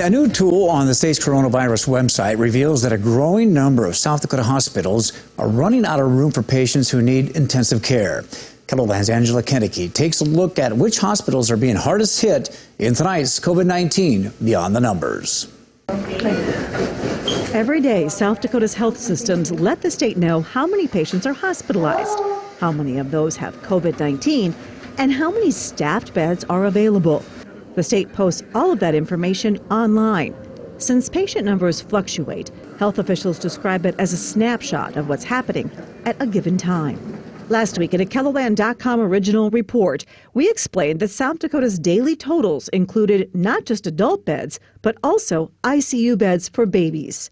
A new tool on the state's coronavirus website reveals that a growing number of South Dakota hospitals are running out of room for patients who need intensive care. Kettleland's Angela Kennedy takes a look at which hospitals are being hardest hit in tonight's COVID 19 Beyond the Numbers. Every day, South Dakota's health systems let the state know how many patients are hospitalized, how many of those have COVID 19, and how many staffed beds are available. The state posts all of that information online. Since patient numbers fluctuate, health officials describe it as a snapshot of what's happening at a given time. Last week, in a Kellowan.com original report, we explained that South Dakota's daily totals included not just adult beds, but also ICU beds for babies.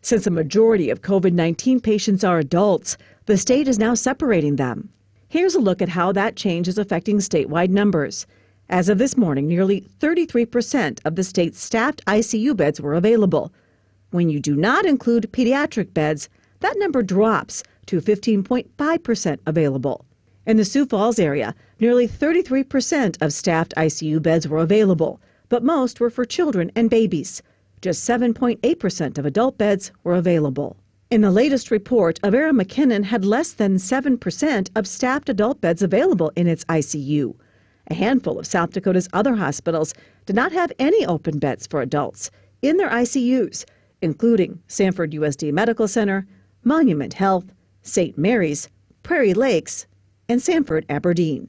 Since a majority of COVID 19 patients are adults, the state is now separating them. Here's a look at how that change is affecting statewide numbers. As of this morning, nearly 33% of the state's staffed ICU beds were available. When you do not include pediatric beds, that number drops to 15.5% available. In the Sioux Falls area, nearly 33% of staffed ICU beds were available, but most were for children and babies. Just 7.8% of adult beds were available. In the latest report, Avera McKinnon had less than 7% of staffed adult beds available in its ICU. A handful of South Dakota's other hospitals did not have any open beds for adults in their ICUs, including Sanford USD Medical Center, Monument Health, St. Mary's, Prairie Lakes, and Sanford Aberdeen.